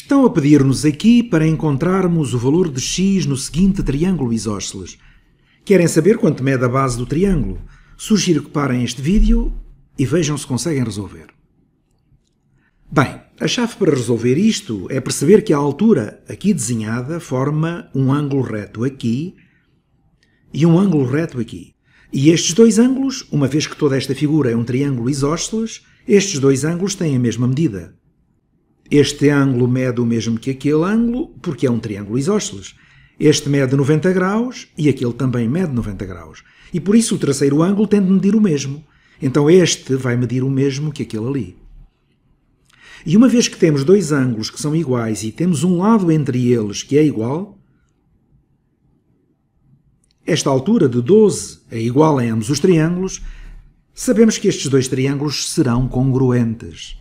Estão a pedir-nos aqui para encontrarmos o valor de x no seguinte triângulo isósceles. Querem saber quanto mede a base do triângulo? Sugiro que parem este vídeo e vejam se conseguem resolver. Bem, a chave para resolver isto é perceber que a altura aqui desenhada forma um ângulo reto aqui e um ângulo reto aqui. E estes dois ângulos, uma vez que toda esta figura é um triângulo isósceles, estes dois ângulos têm a mesma medida, este ângulo mede o mesmo que aquele ângulo, porque é um triângulo isósceles. Este mede 90 graus e aquele também mede 90 graus. E por isso o terceiro ângulo tem de medir o mesmo. Então este vai medir o mesmo que aquele ali. E uma vez que temos dois ângulos que são iguais e temos um lado entre eles que é igual, esta altura de 12 é igual em ambos os triângulos, sabemos que estes dois triângulos serão congruentes.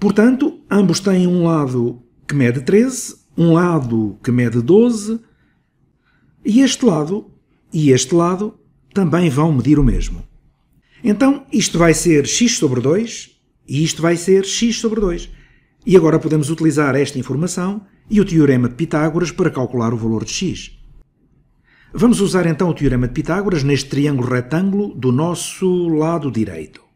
Portanto, ambos têm um lado que mede 13, um lado que mede 12, e este lado e este lado também vão medir o mesmo. Então, isto vai ser x sobre 2 e isto vai ser x sobre 2. E agora podemos utilizar esta informação e o teorema de Pitágoras para calcular o valor de x. Vamos usar então o teorema de Pitágoras neste triângulo retângulo do nosso lado direito.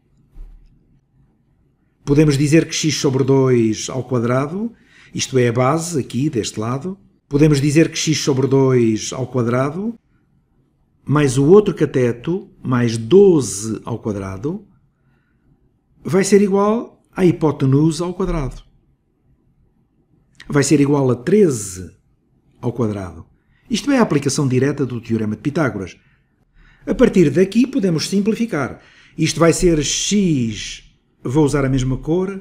Podemos dizer que x sobre 2 ao quadrado, isto é a base aqui deste lado, podemos dizer que x sobre 2 ao quadrado mais o outro cateto mais 12 ao quadrado vai ser igual à hipotenusa ao quadrado. Vai ser igual a 13 ao quadrado. Isto é a aplicação direta do Teorema de Pitágoras. A partir daqui podemos simplificar. Isto vai ser x vou usar a mesma cor.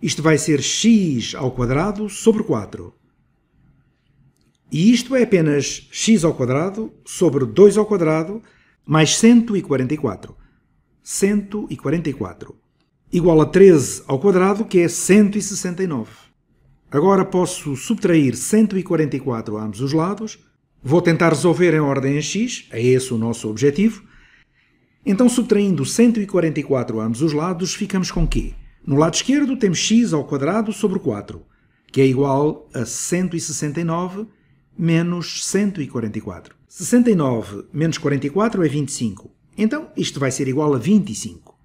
Isto vai ser x ao quadrado sobre 4. E isto é apenas x ao quadrado sobre 2 ao quadrado mais 144. 144 igual a 13 ao quadrado, que é 169. Agora posso subtrair 144 a ambos os lados. Vou tentar resolver em ordem a x, é esse o nosso objetivo. Então, subtraindo 144 a ambos os lados, ficamos com quê? No lado esquerdo temos x ao quadrado sobre 4, que é igual a 169 menos 144. 69 menos 44 é 25. Então, isto vai ser igual a 25.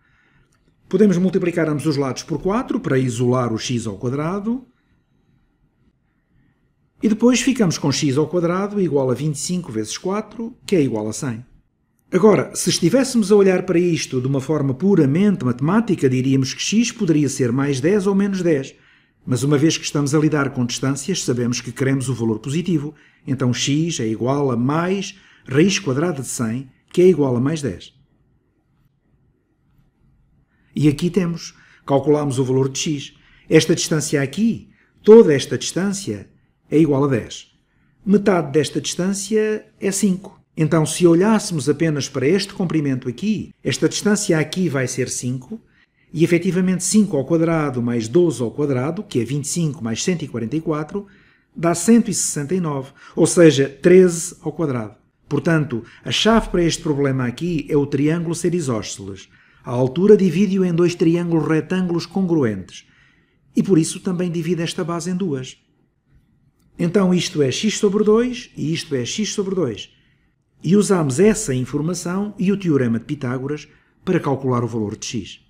Podemos multiplicar ambos os lados por 4 para isolar o x ao quadrado. E depois ficamos com x ao quadrado igual a 25 vezes 4, que é igual a 100. Agora, se estivéssemos a olhar para isto de uma forma puramente matemática, diríamos que x poderia ser mais 10 ou menos 10. Mas uma vez que estamos a lidar com distâncias, sabemos que queremos o valor positivo. Então x é igual a mais raiz quadrada de 100, que é igual a mais 10. E aqui temos. Calculamos o valor de x. Esta distância aqui, toda esta distância, é igual a 10. Metade desta distância é 5. Então, se olhássemos apenas para este comprimento aqui, esta distância aqui vai ser 5, e efetivamente 5 ao quadrado mais 12 ao quadrado, que é 25 mais 144, dá 169, ou seja, 13 ao quadrado. Portanto, a chave para este problema aqui é o triângulo ser isósceles. A altura divide-o em dois triângulos retângulos congruentes. E por isso também divide esta base em duas. Então isto é x sobre 2 e isto é x sobre 2 e usámos essa informação e o teorema de Pitágoras para calcular o valor de x.